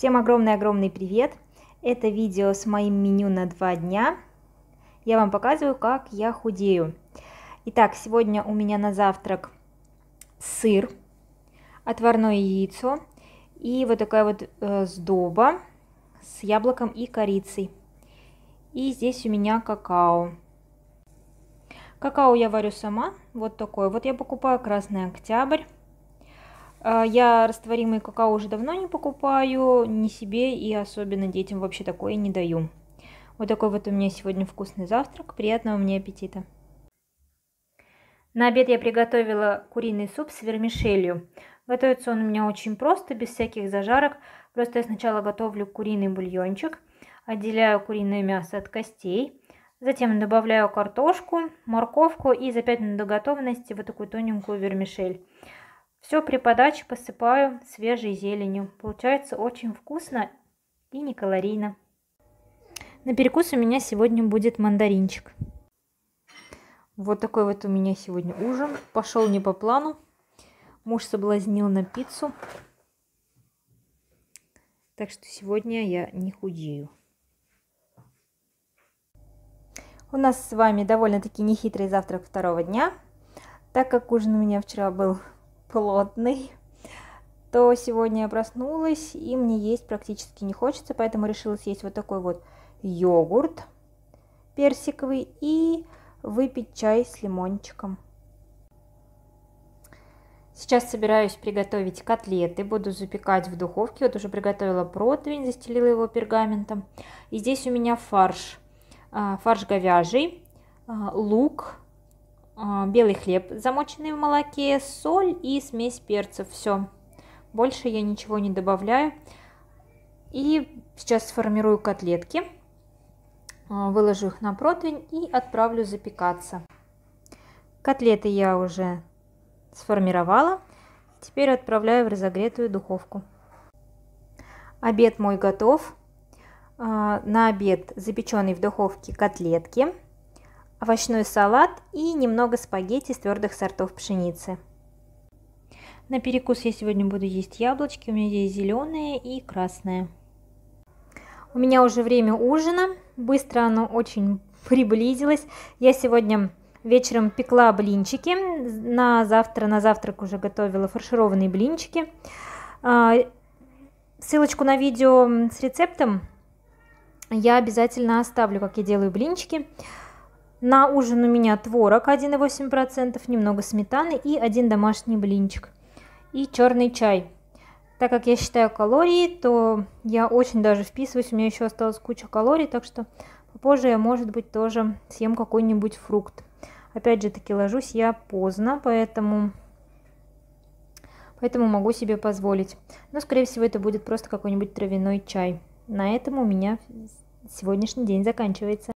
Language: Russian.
Всем огромный-огромный привет! Это видео с моим меню на два дня. Я вам показываю, как я худею. Итак, сегодня у меня на завтрак сыр, отварное яйцо и вот такая вот э, сдоба с яблоком и корицей. И здесь у меня какао. Какао я варю сама, вот такое. Вот я покупаю Красный Октябрь. А, я растворимый какао уже давно не покупаю, ни себе и особенно детям вообще такое не даю. Вот такой вот у меня сегодня вкусный завтрак. Приятного мне аппетита! На обед я приготовила куриный суп с вермишелью. Готовится он у меня очень просто, без всяких зажарок. Просто я сначала готовлю куриный бульончик, отделяю куриное мясо от костей, затем добавляю картошку, морковку и за 5 минут до готовности вот такую тоненькую вермишель. Все при подаче посыпаю свежей зеленью. Получается очень вкусно и не калорийно. На перекус у меня сегодня будет мандаринчик. Вот такой вот у меня сегодня ужин. Пошел не по плану. Муж соблазнил на пиццу. Так что сегодня я не худею. У нас с вами довольно-таки нехитрый завтрак второго дня. Так как ужин у меня вчера был плотный, то сегодня я проснулась, и мне есть практически не хочется, поэтому решила съесть вот такой вот йогурт персиковый и выпить чай с лимончиком. Сейчас собираюсь приготовить котлеты, буду запекать в духовке. Вот уже приготовила противень, застелила его пергаментом. И здесь у меня фарш. А, фарш говяжий, а, лук, а, белый хлеб, замоченный в молоке, соль и смесь перцев. Все. Больше я ничего не добавляю. И сейчас сформирую котлетки, а, выложу их на противень и отправлю запекаться. Котлеты я уже сформировала. Теперь отправляю в разогретую духовку. Обед мой готов. А, на обед запеченный в духовке котлетки – овощной салат и немного спагетти из твердых сортов пшеницы. На перекус я сегодня буду есть яблочки, у меня есть зеленые и красные. У меня уже время ужина, быстро оно очень приблизилось. Я сегодня вечером пекла блинчики, на завтра, на завтрак уже готовила фаршированные блинчики. А, ссылочку на видео с рецептом я обязательно оставлю, как я делаю блинчики. На ужин у меня творог 1,8%, немного сметаны и один домашний блинчик. И черный чай. Так как я считаю калории, то я очень даже вписываюсь. У меня еще осталась куча калорий, так что попозже я, может быть, тоже съем какой-нибудь фрукт. Опять же таки, ложусь я поздно, поэтому поэтому могу себе позволить. Но, скорее всего, это будет просто какой-нибудь травяной чай. На этом у меня сегодняшний день заканчивается.